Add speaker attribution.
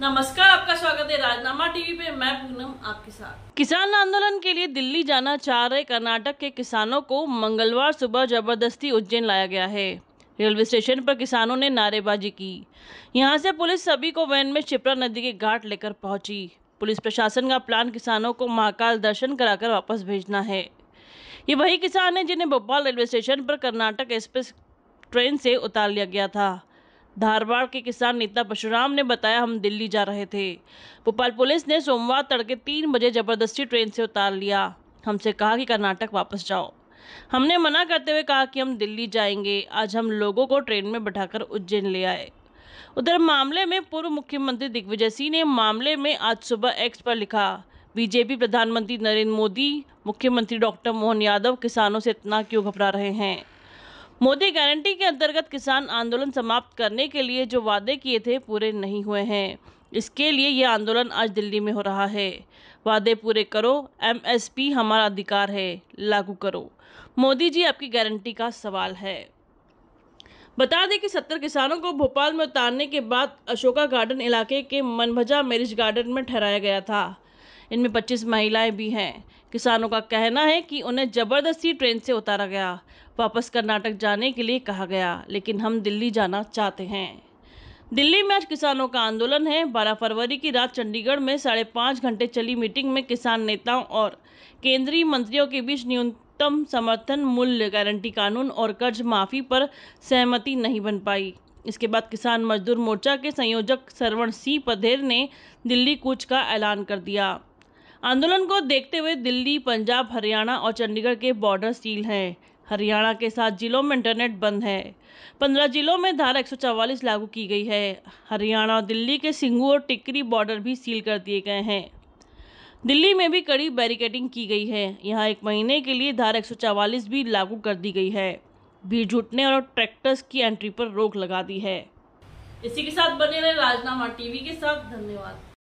Speaker 1: नमस्कार आपका स्वागत है राजनामा टीवी पे मैं पूनम आपके साथ किसान आंदोलन के लिए दिल्ली जाना चाह रहे कर्नाटक के किसानों को मंगलवार सुबह जबरदस्ती उज्जैन लाया गया है रेलवे स्टेशन पर किसानों ने नारेबाजी की यहां से पुलिस सभी को वैन में शिप्रा नदी के घाट लेकर पहुंची पुलिस प्रशासन का प्लान किसानों को महाकाल दर्शन कराकर वापस भेजना है ये वही किसान हैं जिन्हें भोपाल रेलवे स्टेशन पर कर्नाटक एक्सप्रेस ट्रेन से उतार लिया गया था धारवाड़ के किसान नेता परशुराम ने बताया हम दिल्ली जा रहे थे भोपाल पुलिस ने सोमवार तड़के तीन बजे जबरदस्ती ट्रेन से उतार लिया हमसे कहा कि कर्नाटक वापस जाओ हमने मना करते हुए कहा कि हम दिल्ली जाएंगे आज हम लोगों को ट्रेन में बैठाकर उज्जैन ले आए उधर मामले में पूर्व मुख्यमंत्री दिग्विजय सिंह ने मामले में आज सुबह एक्स पर लिखा बीजेपी प्रधानमंत्री नरेंद्र मोदी मुख्यमंत्री डॉक्टर मोहन यादव किसानों से इतना क्यों घबरा रहे हैं मोदी गारंटी के अंतर्गत किसान आंदोलन समाप्त करने के लिए जो वादे किए थे पूरे नहीं हुए हैं इसके लिए यह आंदोलन आज दिल्ली में हो रहा है वादे पूरे करो एमएसपी हमारा अधिकार है लागू करो मोदी जी आपकी गारंटी का सवाल है बता दें कि सत्तर किसानों को भोपाल में उतारने के बाद अशोका गार्डन इलाके के मनभजा मैरिज गार्डन में ठहराया गया था इनमें 25 महिलाएं भी हैं किसानों का कहना है कि उन्हें ज़बरदस्ती ट्रेन से उतारा गया वापस कर्नाटक जाने के लिए कहा गया लेकिन हम दिल्ली जाना चाहते हैं दिल्ली में आज किसानों का आंदोलन है 12 फरवरी की रात चंडीगढ़ में साढ़े पाँच घंटे चली मीटिंग में किसान नेताओं और केंद्रीय मंत्रियों के बीच न्यूनतम समर्थन मूल्य गारंटी कानून और कर्ज माफ़ी पर सहमति नहीं बन पाई इसके बाद किसान मजदूर मोर्चा के संयोजक सरवण सिंह पधेर ने दिल्ली कूच का ऐलान कर दिया आंदोलन को देखते हुए दिल्ली पंजाब हरियाणा और चंडीगढ़ के बॉर्डर सील हैं हरियाणा के सात जिलों में इंटरनेट बंद है पंद्रह जिलों में धारा एक लागू की गई है हरियाणा और दिल्ली के सिंगू और टिकरी बॉर्डर भी सील कर दिए गए हैं दिल्ली में भी कड़ी बैरिकेडिंग की गई है यहाँ एक महीने के लिए धारा एक भी लागू कर दी गई है भीड़ जुटने और ट्रैक्टर्स की एंट्री पर रोक लगा दी है इसी के साथ बने रहे राजनामा टीवी के साथ धन्यवाद